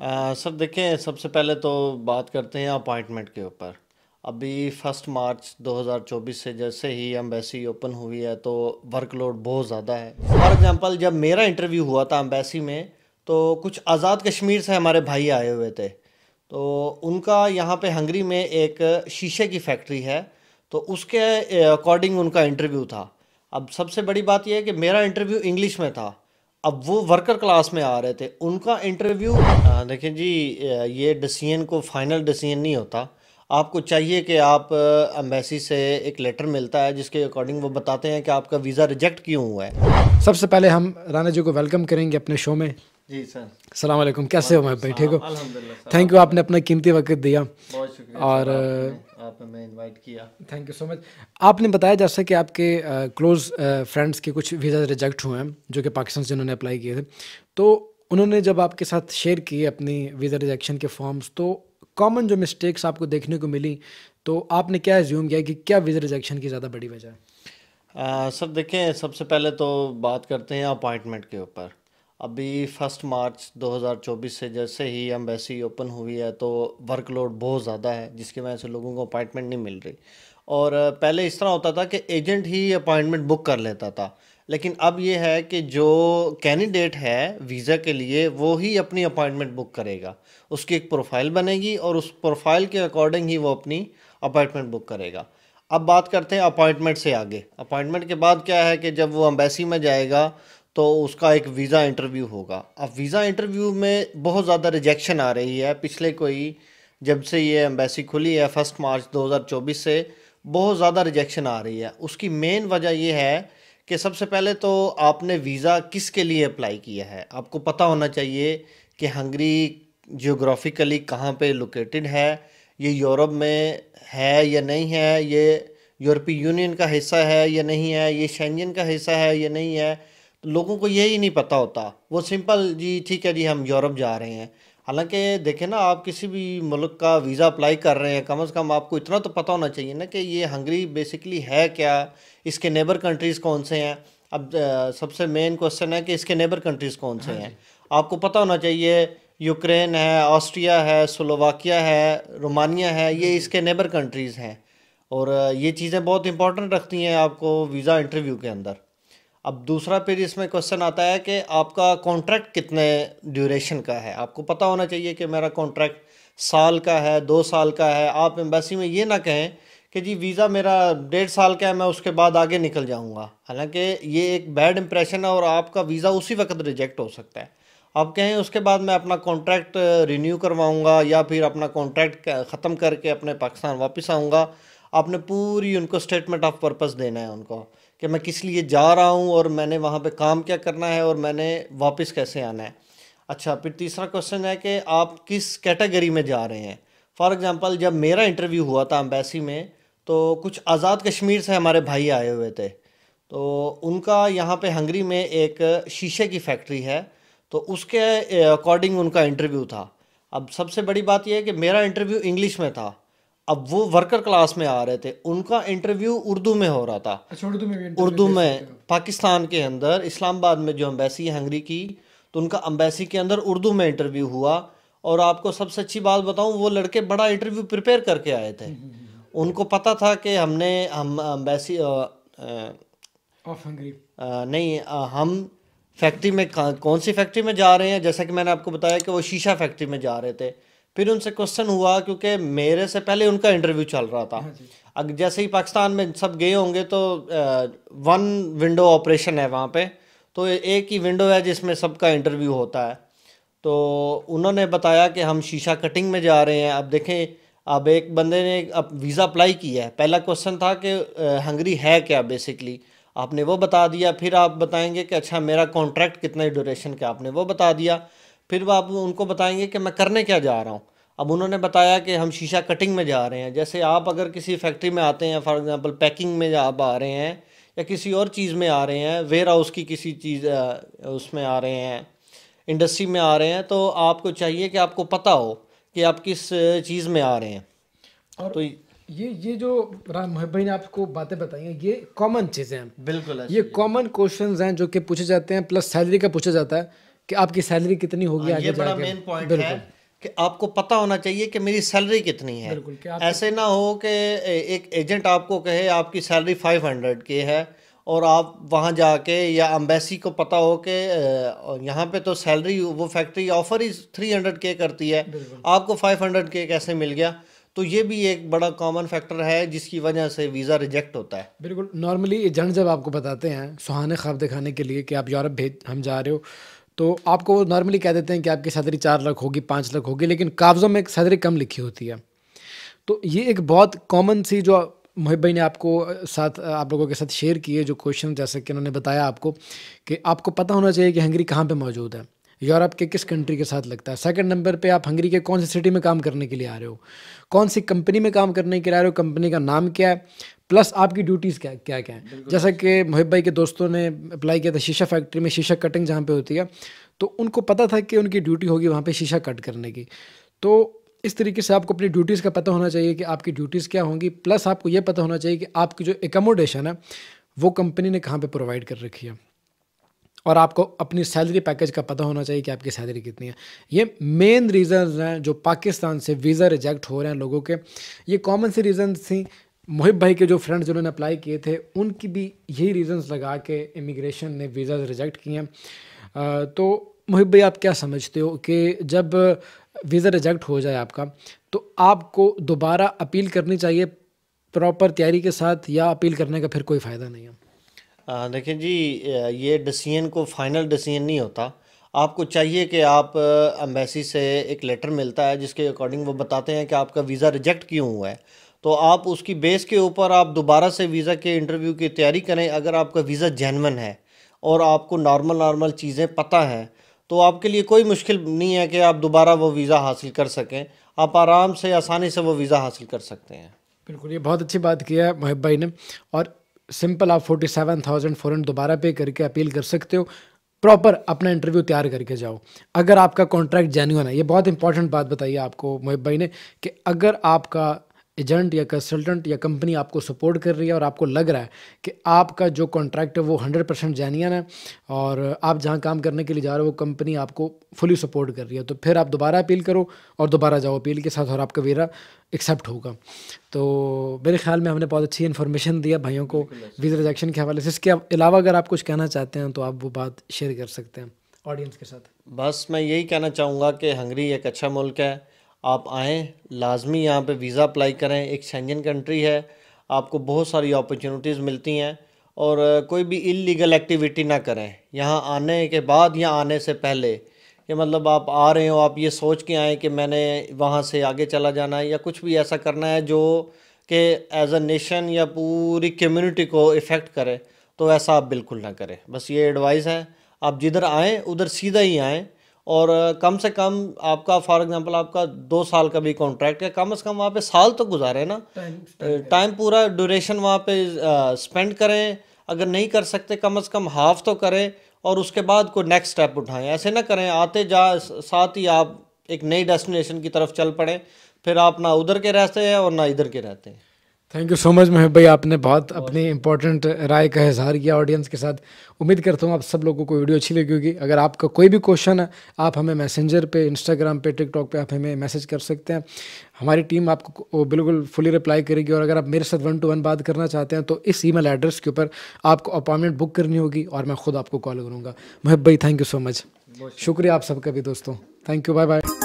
आ, sir देखें सबसे पहले तो बात करते हैं अपॉइंटमेंट के ऊपर अभी फर्स्ट मार्च 2024 से जैसे ही एम्बेसी ओपन हुई है तो वर्कलोड बहुत ज़्यादा है फॉर एग्ज़ाम्पल जब मेरा इंटरव्यू हुआ था एम्बेसी में तो कुछ आज़ाद कश्मीर से हमारे भाई आए हुए थे तो उनका यहाँ पे हंगरी में एक शीशे की फैक्ट्री है तो उसके अकॉर्डिंग उनका इंटरव्यू था अब सबसे बड़ी बात यह है कि मेरा इंटरव्यू इंग्लिश में था अब वो वर्कर क्लास में आ रहे थे उनका इंटरव्यू देखें जी ये डिसीजन को फाइनल डिसीजन नहीं होता आपको चाहिए कि आप एम्बेसी से एक लेटर मिलता है जिसके अकॉर्डिंग वो बताते हैं कि आपका वीज़ा रिजेक्ट क्यों हुआ है सबसे पहले हम राना जी को वेलकम करेंगे अपने शो में जी सर सलाम कैसे हो मैं बैठे को थैंक यू आपने अपना कीमती वक्त दिया और आप हमें इनवाइट किया थैंक यू सो मच आपने बताया जैसे कि आपके क्लोज फ्रेंड्स के कुछ वीज़ा रिजेक्ट हुए हैं जो कि पाकिस्तान से उन्होंने अप्लाई किए थे तो उन्होंने जब आपके साथ शेयर किए अपनी वीज़ा रिजेक्शन के फॉर्म्स तो कॉमन जो मिस्टेक्स आपको देखने को मिली तो आपने क्या एज्यूम किया कि क्या वीज़ा रिजेक्शन की ज़्यादा बड़ी वजह है सर देखें सबसे पहले तो बात करते हैं अपॉइंटमेंट के ऊपर अभी फर्स्ट मार्च 2024 से जैसे ही एम्बेसी ओपन हुई है तो वर्कलोड बहुत ज़्यादा है जिसकी वजह से लोगों को अपॉइंटमेंट नहीं मिल रही और पहले इस तरह होता था कि एजेंट ही अपॉइंटमेंट बुक कर लेता था लेकिन अब ये है कि जो कैंडिडेट है वीज़ा के लिए वो ही अपनी अपॉइंटमेंट बुक करेगा उसकी एक प्रोफाइल बनेगी और उस प्रोफाइल के अकॉर्डिंग ही वो अपनी अपॉइंटमेंट बुक करेगा अब बात करते हैं अपॉइंटमेंट से आगे अपॉइंटमेंट के बाद क्या है कि जब वो अम्बेसी में जाएगा तो उसका एक वीज़ा इंटरव्यू होगा अब वीज़ा इंटरव्यू में बहुत ज़्यादा रिजेक्शन आ रही है पिछले कोई जब से ये एम्बेसी खुली है फर्स्ट मार्च 2024 से बहुत ज़्यादा रिजेक्शन आ रही है उसकी मेन वजह यह है कि सबसे पहले तो आपने वीज़ा किसके लिए अप्लाई किया है आपको पता होना चाहिए कि हंगरी जियोग्राफिकली कहाँ पे लोकेटेड है ये यूरोप में है या नहीं है ये यूरोपीय यूनियन का हिस्सा है या नहीं है ये शेंजन का हिस्सा है या नहीं है तो लोगों को यही नहीं पता होता वो सिंपल जी ठीक है जी हम यूरोप जा रहे हैं हालांकि देखें ना आप किसी भी मुल्क का वीज़ा अप्लाई कर रहे हैं कम अज़ कम आपको इतना तो पता होना चाहिए ना कि ये हंगरी बेसिकली है क्या इसके नेबर कंट्रीज़ कौन से हैं अब सबसे मेन क्वेश्चन है कि इसके नेबर कंट्रीज़ कौन से हाँ हैं आपको पता होना चाहिए यूक्रेन है ऑस्ट्रिया है स्लोवाकिया है रोमानिया है ये इसके नेबर कंट्रीज़ हैं और ये चीज़ें बहुत इंपॉर्टेंट रखती हैं आपको वीज़ा इंटरव्यू के अंदर अब दूसरा पेज इसमें क्वेश्चन आता है कि आपका कॉन्ट्रैक्ट कितने ड्यूरेशन का है आपको पता होना चाहिए कि मेरा कॉन्ट्रैक्ट साल का है दो साल का है आप एम्बेसी में ये ना कहें कि जी वीज़ा मेरा डेढ़ साल का है मैं उसके बाद आगे निकल जाऊंगा हालांकि ये एक बैड इम्प्रेशन है और आपका वीज़ा उसी वक्त रिजेक्ट हो सकता है आप कहें उसके बाद मैं अपना कॉन्ट्रैक्ट रिन्यू करवाऊँगा या फिर अपना कॉन्ट्रैक्ट ख़त्म करके अपने पाकिस्तान वापस आऊँगा आपने पूरी उनको स्टेटमेंट ऑफ पर्पज़ देना है उनको कि मैं किस लिए जा रहा हूँ और मैंने वहाँ पे काम क्या करना है और मैंने वापस कैसे आना है अच्छा फिर तीसरा क्वेश्चन है कि आप किस कैटेगरी में जा रहे हैं फॉर एग्ज़ाम्पल जब मेरा इंटरव्यू हुआ था अम्बेसी में तो कुछ आज़ाद कश्मीर से हमारे भाई आए हुए थे तो उनका यहाँ पे हंगरी में एक शीशे की फैक्ट्री है तो उसके अकॉर्डिंग उनका इंटरव्यू था अब सबसे बड़ी बात यह है कि मेरा इंटरव्यू इंग्लिश में था अब वो वर्कर क्लास में आ रहे थे उनका इंटरव्यू उर्दू में हो रहा था अच्छा, उर्दू में उर्दू में पाकिस्तान के अंदर इस्लामाबाद में जो अम्बेसी है हंगरी की तो उनका अम्बेसी के अंदर उर्दू में इंटरव्यू हुआ और आपको सबसे अच्छी बात बताऊं वो लड़के बड़ा इंटरव्यू प्रिपेयर करके आए थे हम्म, हम्म, हम्म। उनको पता था कि हमने हम अम्बेसी ऑफ हंगरी नहीं आ, हम फैक्ट्री में कौन सी फैक्ट्री में जा रहे हैं जैसा कि मैंने आपको बताया कि वो शीशा फैक्ट्री में जा रहे थे फिर उनसे क्वेश्चन हुआ क्योंकि मेरे से पहले उनका इंटरव्यू चल रहा था हाँ अब जैसे ही पाकिस्तान में सब गए होंगे तो वन विंडो ऑपरेशन है वहाँ पे तो एक ही विंडो है जिसमें सबका इंटरव्यू होता है तो उन्होंने बताया कि हम शीशा कटिंग में जा रहे हैं अब देखें अब एक बंदे ने अब वीज़ा अप्लाई किया है पहला क्वेश्चन था कि हंगरी है क्या बेसिकली आपने वो बता दिया फिर आप बताएंगे कि अच्छा मेरा कॉन्ट्रैक्ट कितना ड्यूरेशन का आपने वो बता दिया फिर आप उनको बताएंगे कि मैं करने क्या जा रहा हूँ अब उन्होंने बताया कि हम शीशा कटिंग में जा रहे हैं जैसे आप अगर किसी फैक्ट्री में आते हैं फॉर एग्ज़ाम्पल पैकिंग में आप आ रहे हैं या किसी और चीज़ में आ रहे हैं वेयर हाउस की किसी चीज़ उसमें आ रहे हैं इंडस्ट्री में आ रहे हैं तो आपको चाहिए कि आपको पता हो कि आप किस चीज़ में आ रहे हैं और तो ये ये जो राम भाई ने आपको बातें बताई हैं ये कॉमन चीज़ें हैं बिल्कुल ये कॉमन क्वेश्चन हैं जो कि पूछे जाते हैं प्लस सैलरी का पूछा जाता है कि आपकी सैलरी कितनी होगी हाँ, आगे ये बड़ा मेन पॉइंट है कि आपको पता होना चाहिए कि मेरी सैलरी कितनी है ऐसे ना हो कि एक एजेंट आपको कहे आपकी सैलरी फाइव हंड्रेड की है और आप वहाँ जाके या अम्बेसी को पता हो कि यहाँ पे तो सैलरी वो फैक्ट्री ऑफ़र ही थ्री हंड्रेड के करती है आपको फाइव हंड्रेड के कैसे मिल गया तो ये भी एक बड़ा कॉमन फैक्टर है जिसकी वजह से वीज़ा रिजेक्ट होता है बिल्कुल नॉर्मली एजेंट जब आपको बताते हैं सुहाने ख्वाब दिखाने के लिए कि आप यूरोप भेज हम जा रहे हो तो आपको वो नॉर्मली कह देते हैं कि आपकी सैलरी चार लाख होगी पाँच लाख होगी लेकिन कागज़ों में सैलरी कम लिखी होती है तो ये एक बहुत कॉमन सी जो मोहिब भाई ने आपको साथ आप लोगों के साथ शेयर किए जो क्वेश्चन जैसे कि उन्होंने बताया आपको कि आपको पता होना चाहिए कि हंगरी कहाँ पे मौजूद है यूरोप के किस कंट्री के साथ लगता है सेकंड नंबर पे आप हंगरी के कौन से सिटी में काम करने के लिए आ रहे हो कौन सी कंपनी में काम करने के लिए आ रहे हो कंपनी का नाम क्या है प्लस आपकी ड्यूटीज़ क्या क्या क्या हैं जैसा कि मुहिब भाई के दोस्तों ने अप्लाई किया था शीशा फैक्ट्री में शीशा कटिंग जहाँ पे होती है तो उनको पता था कि उनकी ड्यूटी होगी वहाँ पे शीशा कट करने की तो इस तरीके से आपको अपनी ड्यूटीज़ का पता होना चाहिए कि आपकी ड्यूटीज़ क्या होंगी प्लस आपको ये पता होना चाहिए कि आपकी जो एकोमोडेशन है वो कंपनी ने कहाँ पर प्रोवाइड कर रखी है और आपको अपनी सैलरी पैकेज का पता होना चाहिए कि आपकी सैलरी कितनी है ये मेन रीज़न हैं जो पाकिस्तान से वीज़ा रिजेक्ट हो रहे हैं लोगों के ये कॉमन सी रीज़न थी मुहिब भाई के जो फ्रेंड्स जिन्होंने अप्लाई किए थे उनकी भी यही रीज़न्स लगा के इमिग्रेशन ने वीज़ा रिजेक्ट किए हैं तो मुहिब भाई आप क्या समझते हो कि जब वीज़ा रिजेक्ट हो जाए आपका तो आपको दोबारा अपील करनी चाहिए प्रॉपर तैयारी के साथ या अपील करने का फिर कोई फ़ायदा नहीं है देखिए जी ये डिसीजन को फाइनल डिसीजन नहीं होता आपको चाहिए कि आप एम्बेसी से एक लेटर मिलता है जिसके अकॉर्डिंग वो बताते हैं कि आपका वीज़ा रिजेक्ट क्यों हुआ है तो आप उसकी बेस के ऊपर आप दोबारा से वीज़ा के इंटरव्यू की तैयारी करें अगर आपका वीज़ा जेनवन है और आपको नॉर्मल नॉर्मल चीज़ें पता हैं तो आपके लिए कोई मुश्किल नहीं है कि आप दोबारा वो वीज़ा हासिल कर सकें आप आराम से आसानी से वो वीज़ा हासिल कर सकते हैं बिल्कुल ये बहुत अच्छी बात किया है महब भाई ने और सिंपल आप फोर्टी सेवन थाउजेंड फोर दोबारा पे करके अपील कर सकते हो प्रॉपर अपना इंटरव्यू तैयार करके जाओ अगर आपका कॉन्ट्रैक्ट जेन्यून है ये बहुत इंपॉर्टेंट बात बताई आपको महब भाई ने कि अगर आपका एजेंट या कंसल्टेंट या कंपनी आपको सपोर्ट कर रही है और आपको लग रहा है कि आपका जो कॉन्ट्रैक्ट है वो हंड्रेड परसेंट जैनियन है और आप जहाँ काम करने के लिए जा रहे हो वो कंपनी आपको फुली सपोर्ट कर रही है तो फिर आप दोबारा अपील करो और दोबारा जाओ अपील के साथ और आपका वीरा एक्सेप्ट होगा तो मेरे ख्याल में हमने बहुत अच्छी इन्फॉर्मेशन दिया भाइयों को वीज़ा रिजेक्शन के हवाले से इसके अलावा अगर आप कुछ कहना चाहते हैं तो आप वो बात शेयर कर सकते हैं ऑडियंस के साथ बस मैं यही कहना चाहूँगा कि हंगरी एक अच्छा मुल्क है आप आएँ लाजमी यहाँ पर वीज़ा अप्लाई करें एक शेंजन कंट्री है आपको बहुत सारी अपॉर्चुनिटीज़ मिलती हैं और कोई भी इलीगल एक्टिविटी ना करें यहाँ आने के बाद या आने से पहले कि मतलब आप आ रहे हो आप ये सोच के आएँ कि मैंने वहाँ से आगे चला जाना है या कुछ भी ऐसा करना है जो कि एज अ नेशन या पूरी कम्युनिटी को इफ़ेक्ट करे तो ऐसा आप बिल्कुल ना करें बस ये एडवाइस है आप जिधर आएँ उधर सीधा ही आएँ और कम से कम आपका फॉर एग्जांपल आपका दो साल का भी कॉन्ट्रैक्ट है कम से कम वहाँ पे साल तो गुजारे ना टाइम पूरा ड्यूरेशन वहाँ पे स्पेंड करें अगर नहीं कर सकते कम से कम हाफ तो करें और उसके बाद कोई नेक्स्ट स्टेप उठाएं ऐसे ना करें आते जा साथ ही आप एक नई डेस्टिनेशन की तरफ चल पड़े फिर आप ना उधर के रहते हैं और ना इधर के रहते हैं थैंक यू सो मच महब भाई आपने बहुत अपनी इंपॉर्टेंट राय का इजहार किया ऑडियंस के साथ उम्मीद करता हूँ आप सब लोगों को वीडियो अच्छी लगी होगी अगर आपका कोई भी क्वेश्चन है आप हमें मैसेंजर पे इंस्टाग्राम पे टिकटॉक पे आप हमें मैसेज कर सकते हैं हमारी टीम आपको बिल्कुल फुली रिप्लाई करेगी और अगर आप मेरे साथ वन टू वन बात करना चाहते हैं तो इस ई एड्रेस के ऊपर आपको अपॉइंटमेंट बुक करनी होगी और मैं खुद आपको कॉल करूँगा महब भाई थैंक यू सो मच शुक्रिया आप सबका भी दोस्तों थैंक यू बाय बाय